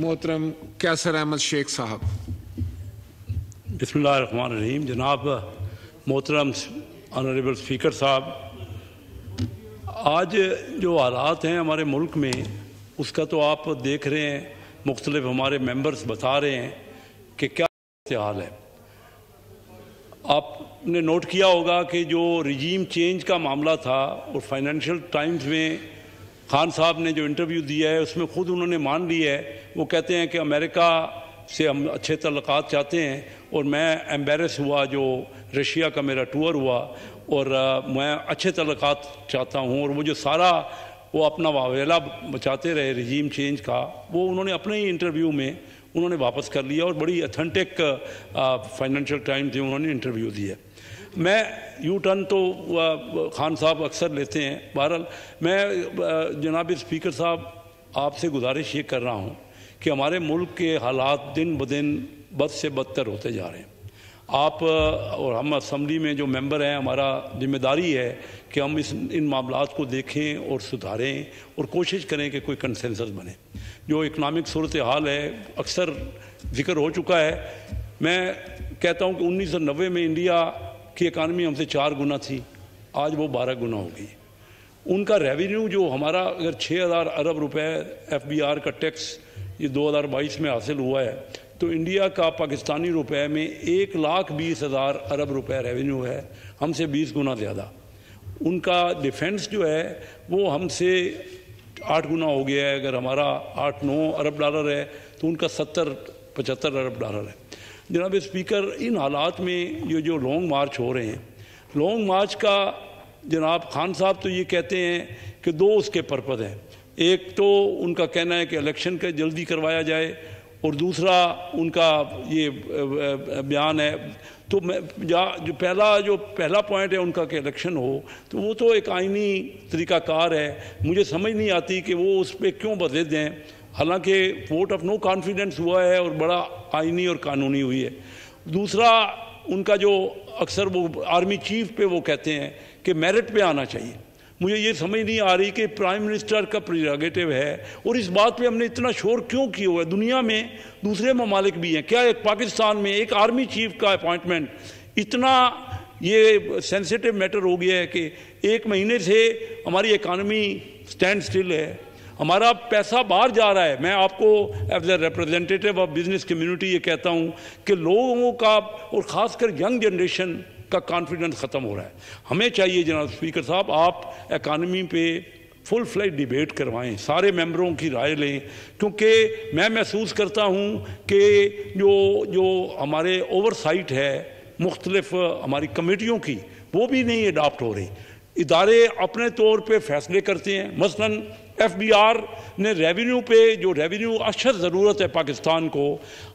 मोहतरम कैसर अहमद शेख साहब बसमीम जनाब मोहतरम ऑनरेबल स्पीकर साहब आज जो हालात हैं हमारे मुल्क में उसका तो आप देख रहे हैं मुख्तलिफ हमारे मेंबर्स बता रहे हैं कि क्या हाल है आपने नोट किया होगा कि जो रिजीम चेंज का मामला था और फाइनेंशियल टाइम्स में खान साहब ने जो इंटरव्यू दिया है उसमें ख़ुद उन्होंने मान लिया है वो कहते हैं कि अमेरिका से हम अच्छे तल्क चाहते हैं और मैं एम्बेरस हुआ जो रशिया का मेरा टूर हुआ और मैं अच्छे तल्क चाहता हूँ और वो जो सारा वो अपना वावेला बचाते रहे रजीम चेंज का वो उन्होंने अपने ही इंटरव्यू में उन्होंने वापस कर लिया और बड़ी अथेंटिक फाइनेंशियल टाइम से उन्होंने इंटरव्यू दिया मैं यू टर्न तो खान साहब अक्सर लेते हैं बहरहाल मैं जनाब स्पीकर साहब आपसे गुजारिश ये कर रहा हूँ कि हमारे मुल्क के हालात दिन ब दिन बद से बदतर होते जा रहे हैं आप और हम असम्बली में जो मेंबर हैं हमारा जिम्मेदारी है कि हम इस इन मामला को देखें और सुधारें और कोशिश करें कि कोई कंसेंसस बने जो इकनॉमिक सूरत हाल है अक्सर जिक्र हो चुका है मैं कहता हूं कि उन्नीस में इंडिया की इकानमी हमसे चार गुना थी आज वो बारह गुना हो गई उनका रेवेन्यू जो हमारा अगर छः हज़ार अरब रुपए आर का टैक्स ये 2022 में हासिल हुआ है तो इंडिया का पाकिस्तानी रुपए में एक लाख बीस हज़ार अरब रुपए रेवेन्यू है हमसे बीस गुना ज़्यादा उनका डिफेंस जो है वो हमसे आठ गुना हो गया है अगर हमारा आठ नौ अरब डॉलर है तो उनका सत्तर पचहत्तर अरब डॉलर है जनाब स्पीकर इन हालात में ये जो लॉन्ग मार्च हो रहे हैं लॉन्ग मार्च का जनाब खान साहब तो ये कहते हैं कि दो उसके पर्पज़ हैं एक तो उनका कहना है कि इलेक्शन का जल्दी करवाया जाए और दूसरा उनका ये बयान है तो मैं जो पहला जो पहला पॉइंट है उनका कि इलेक्शन हो तो वो तो एक आइनी तरीक़ाकार है मुझे समझ नहीं आती कि वो उस पर क्यों बदले दें हालांकि वोट ऑफ नो कॉन्फिडेंस हुआ है और बड़ा आइनी और कानूनी हुई है दूसरा उनका जो अक्सर वो आर्मी चीफ पे वो कहते हैं कि मेरिट पे आना चाहिए मुझे ये समझ नहीं आ रही कि प्राइम मिनिस्टर का प्रिजागेटिव है और इस बात पे हमने इतना शोर क्यों किया हुआ है दुनिया में दूसरे ममालिक भी हैं क्या एक पाकिस्तान में एक आर्मी चीफ का अपॉइंटमेंट इतना ये सेंसिटिव मैटर हो गया है कि एक महीने से हमारी इकानमी स्टैंड स्टिल है हमारा पैसा बाहर जा रहा है मैं आपको as a representative of business community ये कहता हूँ कि लोगों का और ख़ासकर यंग जनरेशन का कॉन्फिडेंस ख़त्म हो रहा है हमें चाहिए जनाब स्पीकर साहब आप एकानमी पे फुल फ्लैट डिबेट करवाएं सारे मेंबरों की राय लें क्योंकि मैं महसूस करता हूं कि जो जो हमारे ओवरसाइट है मुख्तलफ हमारी कमेटियों की वो भी नहीं अडाप्ट हो रही इदारे अपने तौर पर फैसले करते हैं मसलन आर ने रेवेन्यू पे जो रेवेन्यू अशद ज़रूरत है पाकिस्तान को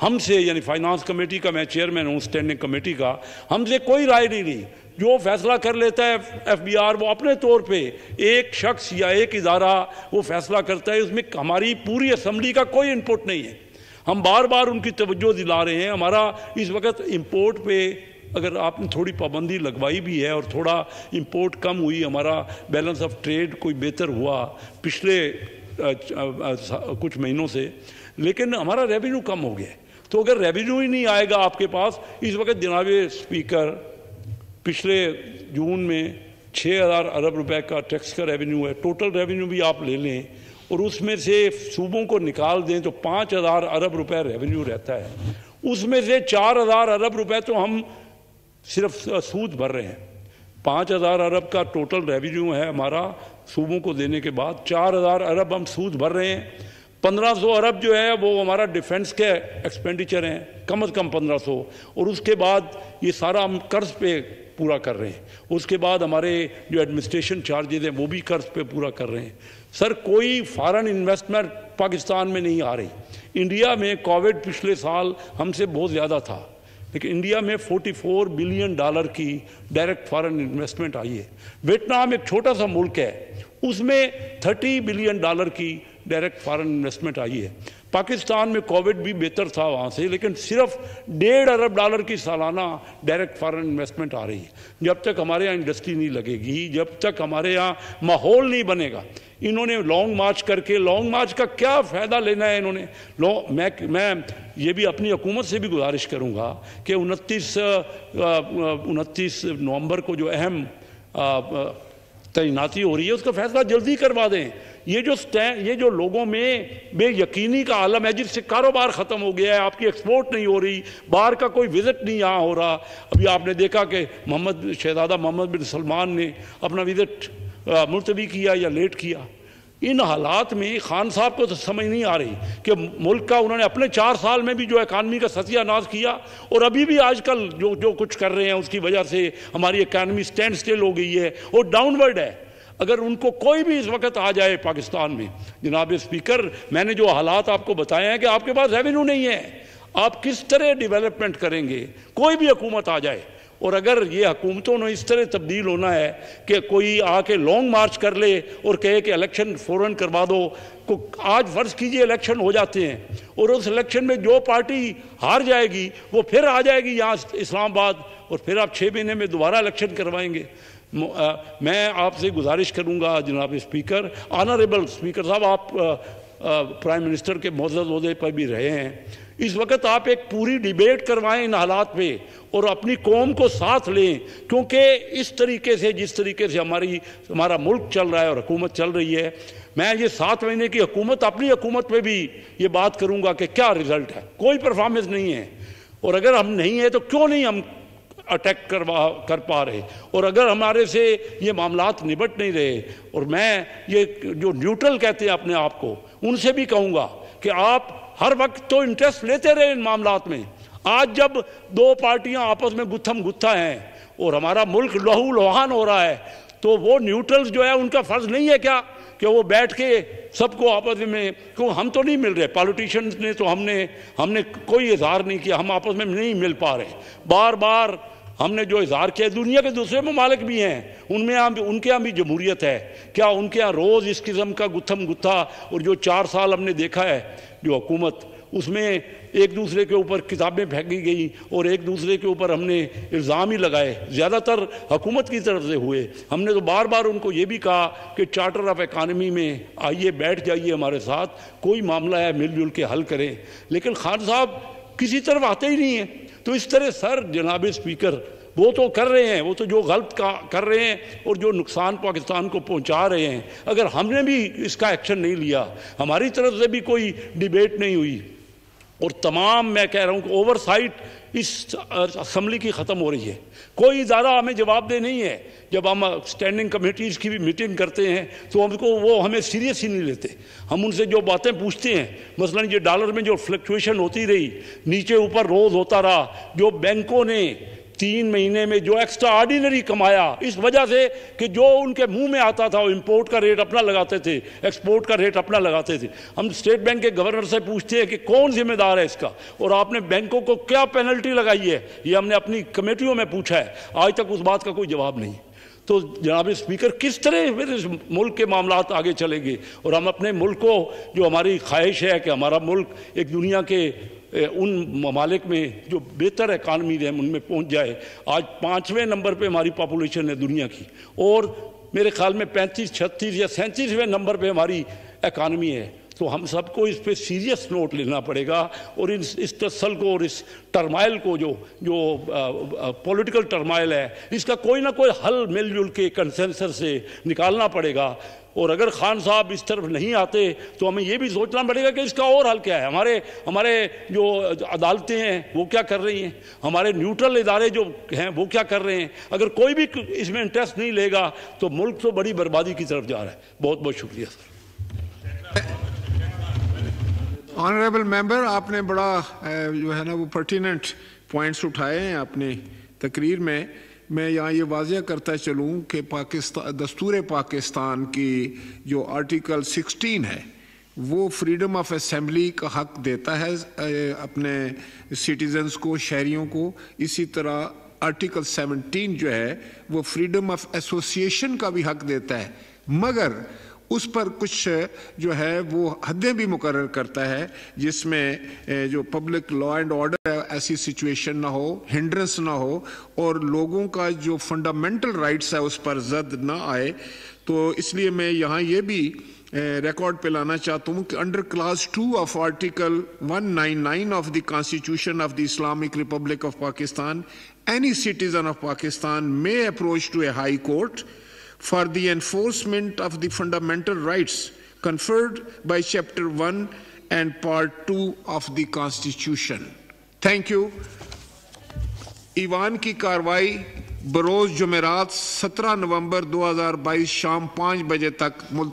हमसे यानी फाइनेंस कमेटी का मैं चेयरमैन हूँ स्टैंडिंग कमेटी का हमसे कोई राय नहीं ली जो फैसला कर लेता है एफ बी आर वो अपने तौर पर एक शख्स या एक इदारा वो फैसला करता है उसमें हमारी पूरी असम्बली का कोई इनपुट नहीं है हम बार बार उनकी तवज्जो दिला रहे हैं हमारा इस वक्त इम्पोर्ट पे अगर आपने थोड़ी पाबंदी लगवाई भी है और थोड़ा इंपोर्ट कम हुई हमारा बैलेंस ऑफ ट्रेड कोई बेहतर हुआ पिछले कुछ महीनों से लेकिन हमारा रेवेन्यू कम हो गया तो अगर रेवेन्यू ही नहीं आएगा आपके पास इस वक्त जनाब स्पीकर पिछले जून में छः हज़ार अरब रुपए का टैक्स का रेवेन्यू है टोटल रेवेन्यू भी आप ले लें और उसमें से सूबों को निकाल दें तो पाँच हज़ार अरब रुपए रेवेन्यू रहता है उसमें से चार हज़ार अरब रुपए तो हम सिर्फ सूद भर रहे हैं पाँच हज़ार अरब का टोटल रेवेन्यू है हमारा सूबों को देने के बाद चार हज़ार अरब हम सूद भर रहे हैं पंद्रह सौ अरब जो है वो हमारा डिफेंस के एक्सपेंडिचर हैं कम अज़ कम पंद्रह सौ और उसके बाद ये सारा हम कर्ज पे पूरा कर रहे हैं उसके बाद हमारे जो एडमिनिस्ट्रेशन चार्जेज हैं वो भी कर्ज पे पूरा कर रहे हैं सर कोई फॉरेन इन्वेस्टमेंट पाकिस्तान में नहीं आ रही इंडिया में कोविड पिछले साल हमसे बहुत ज़्यादा था लेकिन इंडिया में 44 बिलियन डॉलर की डायरेक्ट फॉरेन इन्वेस्टमेंट आई है वियतनाम एक छोटा सा मुल्क है उसमें 30 बिलियन डॉलर की डायरेक्ट फॉरेन इन्वेस्टमेंट आई है पाकिस्तान में कोविड भी बेहतर था वहाँ से लेकिन सिर्फ डेढ़ अरब डॉलर की सालाना डायरेक्ट फॉरेन इन्वेस्टमेंट आ रही है जब तक हमारे यहाँ इंडस्ट्री नहीं लगेगी जब तक हमारे यहाँ माहौल नहीं बनेगा इन्होंने लॉन्ग मार्च करके लॉन्ग मार्च का क्या फ़ायदा लेना है इन्होंने मैं मैं ये भी अपनी हुकूमत से भी गुजारिश करूँगा कि उनतीस उनतीस नवंबर को जो अहम तैनाती हो रही है उसका फैसला जल्दी करवा दें ये जो ये जो लोगों में बेयकीनी का आलम है जिससे कारोबार ख़त्म हो गया है आपकी एक्सपोर्ट नहीं हो रही बाहर का कोई विज़िट नहीं यहाँ हो रहा अभी आपने देखा कि मोहम्मद शहजादा मोहम्मद बिन सलमान ने अपना विज़िट मुलतवी किया या लेट किया इन हालात में खान साहब को तो समझ नहीं आ रही कि मुल्क का उन्होंने अपने चार साल में भी जो इकानमी का सत्यानाश किया और अभी भी आजकल जो जो कुछ कर रहे हैं उसकी वजह से हमारी इकानमी स्टैंड स्टिल हो गई है और डाउनवर्ड है अगर उनको कोई भी इस वक्त आ जाए पाकिस्तान में जनाब स्पीकर मैंने जो हालात आपको बताए हैं कि आपके पास रेवेन्यू नहीं है आप किस तरह डेवलपमेंट करेंगे कोई भी हुकूमत आ जाए और अगर ये हुकूमतों ने इस तरह तब्दील होना है कि कोई आके लॉन्ग मार्च कर ले और कहे कि इलेक्शन फ़ौरन करवा दो को आज वर्ष कीजिए इलेक्शन हो जाते हैं और उस इलेक्शन में जो पार्टी हार जाएगी वो फिर आ जाएगी यहाँ इस्लामाबाद और फिर आप छः महीने में दोबारा इलेक्शन करवाएंगे मैं आपसे गुजारिश करूंगा जनाब स्पीकर ऑनरेबल स्पीकर साहब आप प्राइम मिनिस्टर के मौजूद अहदे पर भी रहे हैं इस वक्त आप एक पूरी डिबेट करवाएं इन हालात पे और अपनी कौम को साथ लें क्योंकि इस तरीके से जिस तरीके से हमारी हमारा मुल्क चल रहा है और हुकूमत चल रही है मैं ये सात महीने की हुकूमत अपनी हुकूमत पे भी ये बात करूँगा कि क्या रिजल्ट है कोई परफॉर्मेंस नहीं है और अगर हम नहीं है तो क्यों नहीं हम अटैक करवा कर पा रहे और अगर हमारे से ये मामला निबट नहीं रहे और मैं ये जो न्यूट्रल कहते हैं अपने आप को उनसे भी कहूँगा कि आप हर वक्त तो इंटरेस्ट लेते रहे इन मामला में आज जब दो पार्टियां आपस में गुत्थम गुत्था हैं और हमारा मुल्क लहू लुहान हो रहा है तो वो न्यूट्रल्स जो है उनका फ़र्ज़ नहीं है क्या कि वो बैठ के सबको आपस में क्यों हम तो नहीं मिल रहे पॉलिटिशियंस ने तो हमने हमने कोई इजहार नहीं किया हम आपस में नहीं मिल पा रहे बार बार हमने जो इजहार किया दुनिया के दूसरे ममालिक भी हैं उनमें यहाँ उनके यहाँ भी जमहूरियत है क्या उनके यहाँ रोज़ इस किस्म का गुत्थम गुत्था और जो चार साल हमने देखा है जो हुकूमत उसमें एक दूसरे के ऊपर किताबें फेंकी गई और एक दूसरे के ऊपर हमने इल्ज़ाम ही लगाए ज़्यादातर हुकूमत की तरफ से हुए हमने तो बार बार उनको ये भी कहा कि चार्टर ऑफ इकानमी में आइए बैठ जाइए हमारे साथ कोई मामला है मिलजुल के हल करें लेकिन खान साहब किसी तरफ आते ही नहीं हैं तो इस तरह सर जनाब स्पीकर वो तो कर रहे हैं वो तो जो गलत का कर रहे हैं और जो नुकसान पाकिस्तान को पहुंचा रहे हैं अगर हमने भी इसका एक्शन नहीं लिया हमारी तरफ से भी कोई डिबेट नहीं हुई और तमाम मैं कह रहा हूँ कि ओवरसाइट इस असम्बली की ख़त्म हो रही है कोई इदारा हमें दे नहीं है जब हम स्टैंडिंग कमेटीज़ की भी मीटिंग करते हैं तो हमको वो हमें सीरियस ही नहीं लेते हम उनसे जो बातें पूछते हैं मसलन ये डॉलर में जो फ्लक्चुएशन होती रही नीचे ऊपर रोज़ होता रहा जो बैंकों ने तीन महीने में जो एक्स्ट्रा ऑर्डिनरी कमाया इस वजह से कि जो उनके मुंह में आता था वो इंपोर्ट का रेट अपना लगाते थे एक्सपोर्ट का रेट अपना लगाते थे हम स्टेट बैंक के गवर्नर से पूछते हैं कि कौन जिम्मेदार है इसका और आपने बैंकों को क्या पेनल्टी लगाई है ये हमने अपनी कमेटियों में पूछा है आज तक उस बात का कोई जवाब नहीं तो जनाब स्पीकर किस तरह फिर इस मुल्क के मामला आगे चलेंगे और हम अपने मुल्क को जो हमारी ख्वाहिश है कि हमारा मुल्क एक दुनिया के उन ममालिक में जो बेहतर इकानमी है उनमें पहुंच जाए आज पाँचवें नंबर पे हमारी पॉपुलेशन है दुनिया की और मेरे ख्याल में पैंतीस छत्तीस या सैंतीसवें नंबर पे हमारी इकानमी है तो हम सबको इस पर सीरियस नोट लेना पड़ेगा और इन इस तसल को और इस टर्माइल को जो जो पॉलिटिकल टर्माइल है इसका कोई ना कोई हल मिलजुल के कंसेंसर से निकालना पड़ेगा और अगर खान साहब इस तरफ नहीं आते तो हमें ये भी सोचना पड़ेगा कि इसका और हल क्या है हमारे हमारे जो अदालतें हैं वो क्या कर रही हैं हमारे न्यूट्रल इदारे जो हैं वो क्या कर रहे हैं अगर कोई भी इसमें इंटरेस्ट नहीं लेगा तो मुल्क तो बड़ी बर्बादी की तरफ जा रहा है बहुत बहुत शुक्रिया सर ऑनरेबल मेंबर आपने बड़ा जो है ना वो पर्टिनेंट पॉइंट्स उठाए हैं अपनी तकरीर में मैं यहाँ ये वाजिया करता चलूँ कि पाकिस्तान दस्तूर पाकिस्तान की जो आर्टिकल 16 है वो फ्रीडम ऑफ असम्बली का हक देता है अपने सिटीजन्स को शहरीों को इसी तरह आर्टिकल 17 जो है वो फ्रीडम ऑफ एसोसिएशन का भी हक देता है मगर उस पर कुछ जो है वो हदें भी मुकर करता है जिसमें जो पब्लिक लॉ एंड ऑर्डर है ऐसी सिचुएशन ना हो हिंड्रेंस ना हो और लोगों का जो फंडामेंटल राइट्स है उस पर जद ना आए तो इसलिए मैं यहाँ ये भी रिकॉर्ड पे लाना चाहता हूँ कि under clause two of article 199 of the Constitution of the Islamic Republic of Pakistan any citizen of Pakistan may approach to a High Court for the enforcement of the fundamental rights conferred by Chapter 1 and Part 2 of the Constitution. Thank you. ईवान की कार्रवाई बरोज जुमेरात 17 नवंबर 2022 शाम 5 बजे तक